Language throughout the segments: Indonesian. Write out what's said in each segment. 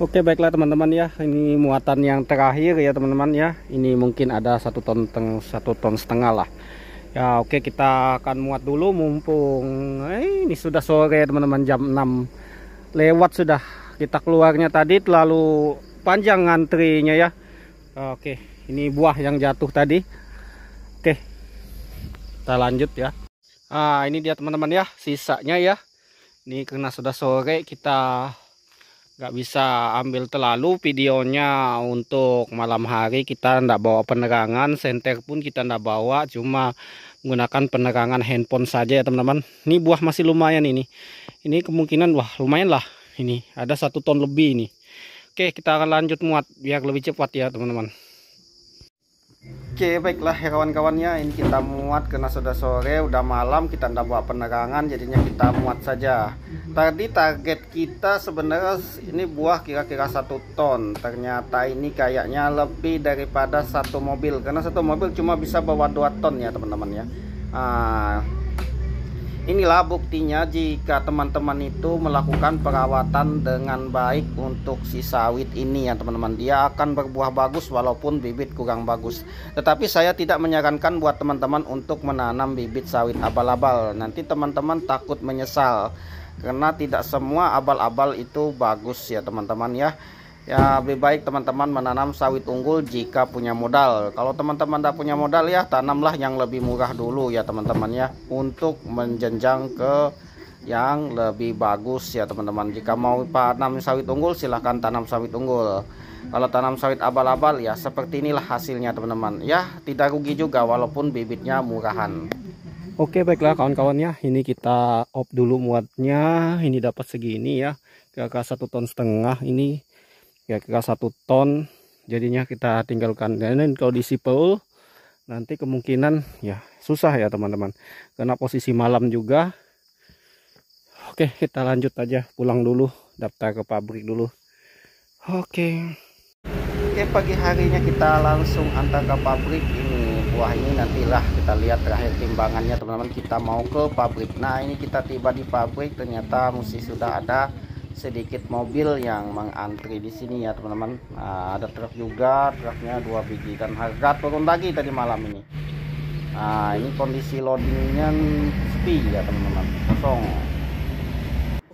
Oke baiklah teman-teman ya ini muatan yang terakhir ya teman-teman ya ini mungkin ada satu ton satu ton setengah lah ya oke kita akan muat dulu mumpung eh, ini sudah sore teman-teman jam 6 lewat sudah kita keluarnya tadi terlalu panjang antrinya ya oke ini buah yang jatuh tadi oke kita lanjut ya ah ini dia teman-teman ya sisanya ya ini karena sudah sore kita nggak bisa ambil terlalu videonya untuk malam hari kita ndak bawa penerangan senter pun kita ndak bawa cuma menggunakan penerangan handphone saja ya teman-teman ini buah masih lumayan ini ini kemungkinan wah lumayan lah ini ada satu ton lebih ini oke kita akan lanjut muat biar lebih cepat ya teman-teman Oke baiklah ya kawannya ini kita muat karena sudah sore udah malam kita tidak buat penerangan jadinya kita muat saja Tadi target kita sebenarnya ini buah kira-kira satu ton ternyata ini kayaknya lebih daripada satu mobil karena satu mobil cuma bisa bawa dua ton ya teman-teman ya ah, Inilah buktinya jika teman-teman itu melakukan perawatan dengan baik untuk si sawit ini ya teman-teman. Dia akan berbuah bagus walaupun bibit kurang bagus. Tetapi saya tidak menyarankan buat teman-teman untuk menanam bibit sawit abal-abal. Nanti teman-teman takut menyesal karena tidak semua abal-abal itu bagus ya teman-teman ya ya lebih baik teman-teman menanam sawit unggul jika punya modal kalau teman-teman tak punya modal ya tanamlah yang lebih murah dulu ya teman-teman ya untuk menjenjang ke yang lebih bagus ya teman-teman jika mau tanam sawit unggul silahkan tanam sawit unggul kalau tanam sawit abal-abal ya seperti inilah hasilnya teman-teman ya tidak rugi juga walaupun bibitnya murahan Oke baiklah kawan kawan ya ini kita op dulu muatnya ini dapat segini ya kakak satu ton setengah ini kira-kira satu ton jadinya kita tinggalkan dan kalau di sipel nanti kemungkinan ya susah ya teman-teman karena posisi malam juga oke kita lanjut aja pulang dulu daftar ke pabrik dulu oke oke pagi harinya kita langsung antar ke pabrik ini buah ini nantilah kita lihat terakhir timbangannya teman-teman kita mau ke pabrik nah ini kita tiba di pabrik ternyata musik sudah ada sedikit mobil yang mengantri di sini ya teman-teman nah, ada truk juga truknya dua biji dan harga turun lagi tadi malam ini nah ini kondisi loadingnya sepi ya teman-teman kosong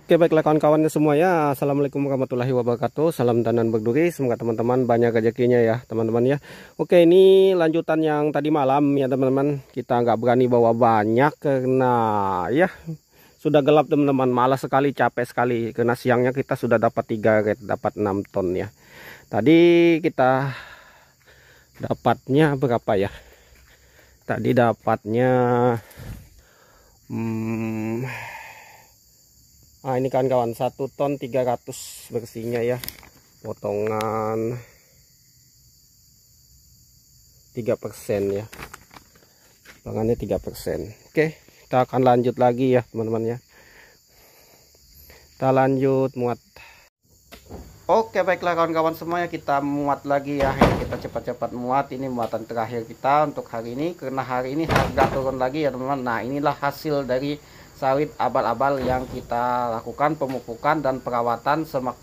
Oke baiklah kawan-kawannya ya Assalamualaikum warahmatullahi wabarakatuh Salam danan berduri Semoga teman-teman banyak rezekinya ya teman-teman ya Oke ini lanjutan yang tadi malam ya teman-teman Kita nggak berani bawa banyak karena ya sudah gelap teman-teman malas sekali capek sekali karena siangnya kita sudah dapat 3 dapat 6 ton ya tadi kita dapatnya berapa ya tadi dapatnya hmm, ah ini kawan-kawan 1 ton 300 bersihnya ya potongan 3% ya potongannya 3% oke okay kita akan lanjut lagi ya teman-teman ya kita lanjut muat Oke baiklah kawan-kawan semuanya kita muat lagi ya kita cepat-cepat muat ini muatan terakhir kita untuk hari ini karena hari ini harga turun lagi ya teman-teman nah inilah hasil dari sawit abal-abal yang kita lakukan pemupukan dan perawatan semak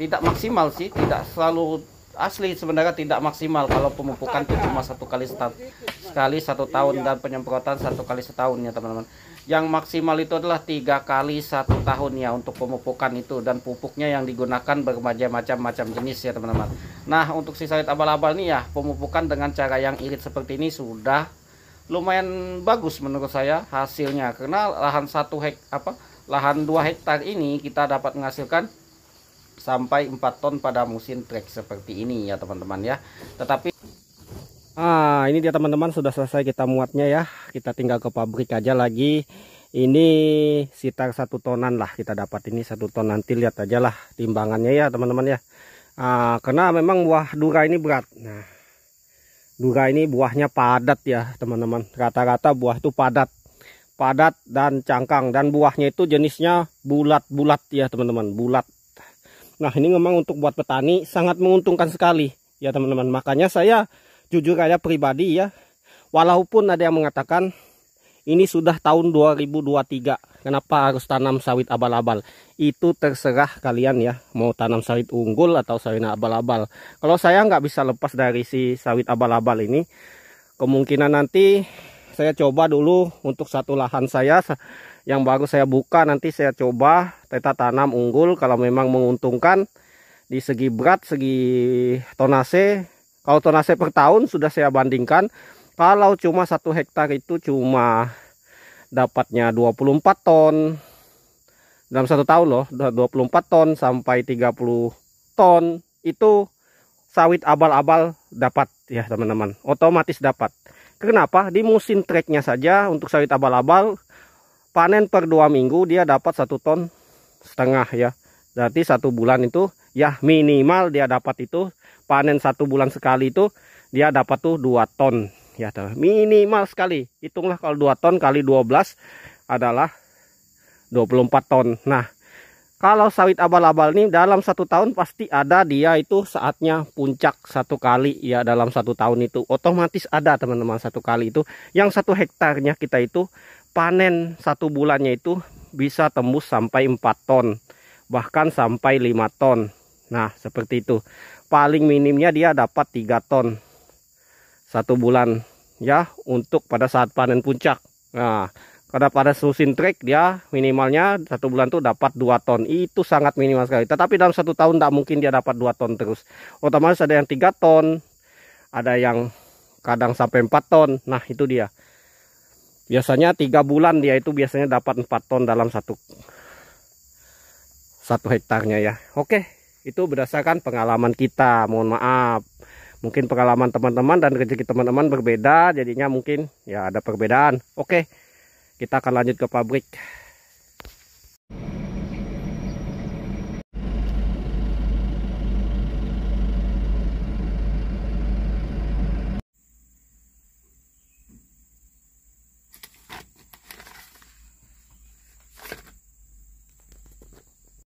tidak maksimal sih tidak selalu asli sebenarnya tidak maksimal kalau pemupukan itu cuma satu kali setahun sekali satu tahun dan penyemprotan satu kali setahun setahunnya teman-teman yang maksimal itu adalah tiga kali satu tahun ya untuk pemupukan itu dan pupuknya yang digunakan berbagai macam-macam jenis ya teman-teman nah untuk si sawit abal-abal ini ya pemupukan dengan cara yang irit seperti ini sudah lumayan bagus menurut saya hasilnya karena lahan satu hek apa lahan dua hektar ini kita dapat menghasilkan sampai 4 ton pada musim trek seperti ini ya teman-teman ya tetapi ah ini dia teman-teman sudah selesai kita muatnya ya kita tinggal ke pabrik aja lagi ini sekitar satu tonan lah kita dapat ini satu ton nanti lihat aja lah timbangannya ya teman-teman ya ah, karena memang buah dura ini berat nah dura ini buahnya padat ya teman-teman rata-rata buah itu padat padat dan cangkang dan buahnya itu jenisnya bulat-bulat ya teman-teman bulat Nah ini memang untuk buat petani sangat menguntungkan sekali ya teman-teman. Makanya saya jujur aja pribadi ya walaupun ada yang mengatakan ini sudah tahun 2023 kenapa harus tanam sawit abal-abal itu terserah kalian ya mau tanam sawit unggul atau sawit abal-abal kalau saya nggak bisa lepas dari si sawit abal-abal ini kemungkinan nanti saya coba dulu untuk satu lahan saya yang bagus saya buka nanti saya coba kita tanam unggul kalau memang menguntungkan di segi berat segi tonase kalau tonase per tahun sudah saya bandingkan kalau cuma satu hektar itu cuma dapatnya 24 ton dalam satu tahun loh 24 ton sampai 30 ton itu sawit abal-abal dapat ya teman-teman otomatis dapat kenapa di musim treknya saja untuk sawit abal-abal panen per dua minggu dia dapat satu ton setengah ya berarti satu bulan itu ya minimal dia dapat itu panen satu bulan sekali itu dia dapat tuh dua ton ya minimal sekali hitunglah kalau dua ton kali 12 adalah 24 ton nah kalau sawit abal-abal ini dalam satu tahun pasti ada dia itu saatnya puncak satu kali ya dalam satu tahun itu otomatis ada teman-teman satu kali itu yang satu hektarnya kita itu panen satu bulannya itu bisa tembus sampai 4 ton bahkan sampai 5 ton. Nah seperti itu paling minimnya dia dapat 3 ton satu bulan ya untuk pada saat panen puncak. Nah karena pada susin trek dia minimalnya satu bulan tuh dapat 2 ton. Itu sangat minimal sekali. Tetapi dalam satu tahun tidak mungkin dia dapat 2 ton terus. Otomatis ada yang 3 ton. Ada yang kadang sampai 4 ton. Nah itu dia. Biasanya 3 bulan dia itu biasanya dapat 4 ton dalam satu satu hektarnya ya. Oke, itu berdasarkan pengalaman kita. Mohon maaf mungkin pengalaman teman-teman dan rezeki teman-teman berbeda jadinya mungkin ya ada perbedaan oke kita akan lanjut ke pabrik